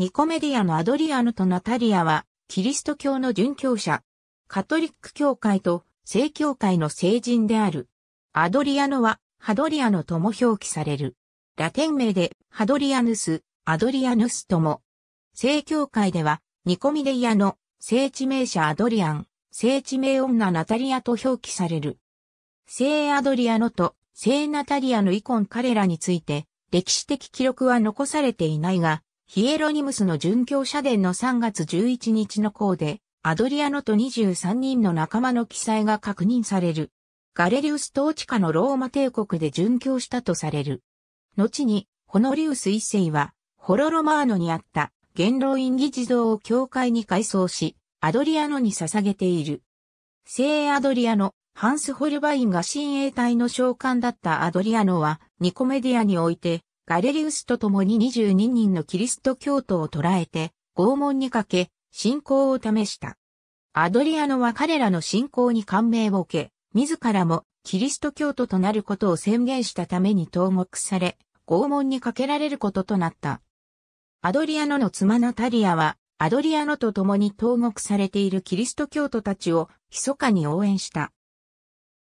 ニコメディアのアドリアノとナタリアは、キリスト教の殉教者、カトリック教会と正教会の聖人である。アドリアノは、ハドリアノとも表記される。ラテン名で、ハドリアヌス、アドリアヌスとも。正教会では、ニコミディアの、聖地名者アドリアン、聖地名女ナタリアと表記される。聖アドリアノと聖ナタリアの遺恨彼らについて、歴史的記録は残されていないが、ヒエロニムスの殉教社殿の3月11日の項で、アドリアノと23人の仲間の記載が確認される。ガレリウス統治下のローマ帝国で殉教したとされる。後に、ホノリウス一世は、ホロロマーノにあった元老院議事堂を教会に改装し、アドリアノに捧げている。聖アドリアノ、ハンス・ホルバインが親衛隊の召喚だったアドリアノは、ニコメディアにおいて、ガレリウスと共に22人のキリスト教徒を捕らえて、拷問にかけ、信仰を試した。アドリアノは彼らの信仰に感銘を受け、自らもキリスト教徒となることを宣言したために投獄され、拷問にかけられることとなった。アドリアノの妻ナタリアは、アドリアノと共に投獄されているキリスト教徒たちを密かに応援した。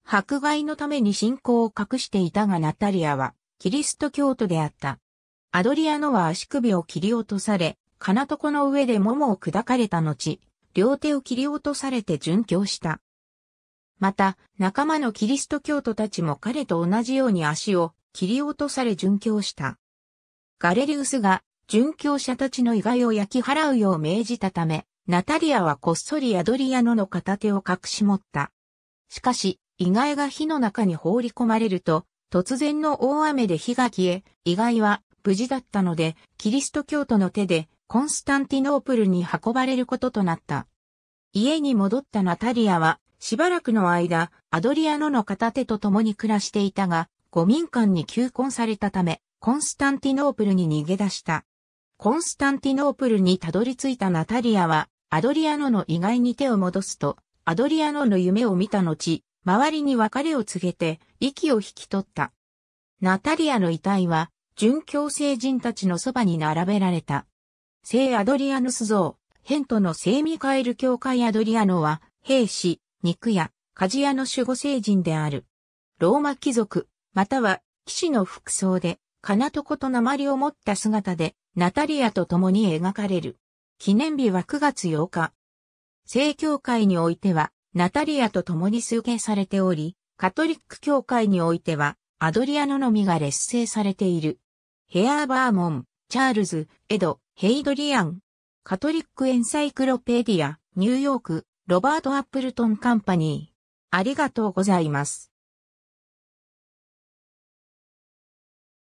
迫害のために信仰を隠していたがナタリアは、キリスト教徒であった。アドリアノは足首を切り落とされ、金床の上で桃を砕かれた後、両手を切り落とされて殉教した。また、仲間のキリスト教徒たちも彼と同じように足を切り落とされ殉教した。ガレリウスが殉教者たちの意外を焼き払うよう命じたため、ナタリアはこっそりアドリアノの片手を隠し持った。しかし、意外が火の中に放り込まれると、突然の大雨で火が消え、意外は無事だったので、キリスト教徒の手でコンスタンティノープルに運ばれることとなった。家に戻ったナタリアは、しばらくの間、アドリアノの片手と共に暮らしていたが、五民間に求婚されたため、コンスタンティノープルに逃げ出した。コンスタンティノープルにたどり着いたナタリアは、アドリアノの意外に手を戻すと、アドリアノの夢を見た後、周りに別れを告げて息を引き取った。ナタリアの遺体は、殉教聖人たちのそばに並べられた。聖アドリアヌス像、ヘントの聖ミカエル教会アドリアノは、兵士、肉屋、鍛冶屋の守護聖人である。ローマ貴族、または、騎士の服装で、金こと鉛を持った姿で、ナタリアと共に描かれる。記念日は9月8日。聖教会においては、ナタリアと共に崇敬されており、カトリック教会においては、アドリアノのみが劣勢されている。ヘアーバーモン、チャールズ、エド、ヘイドリアン。カトリックエンサイクロペディア、ニューヨーク、ロバート・アップルトン・カンパニー。ありがとうございます。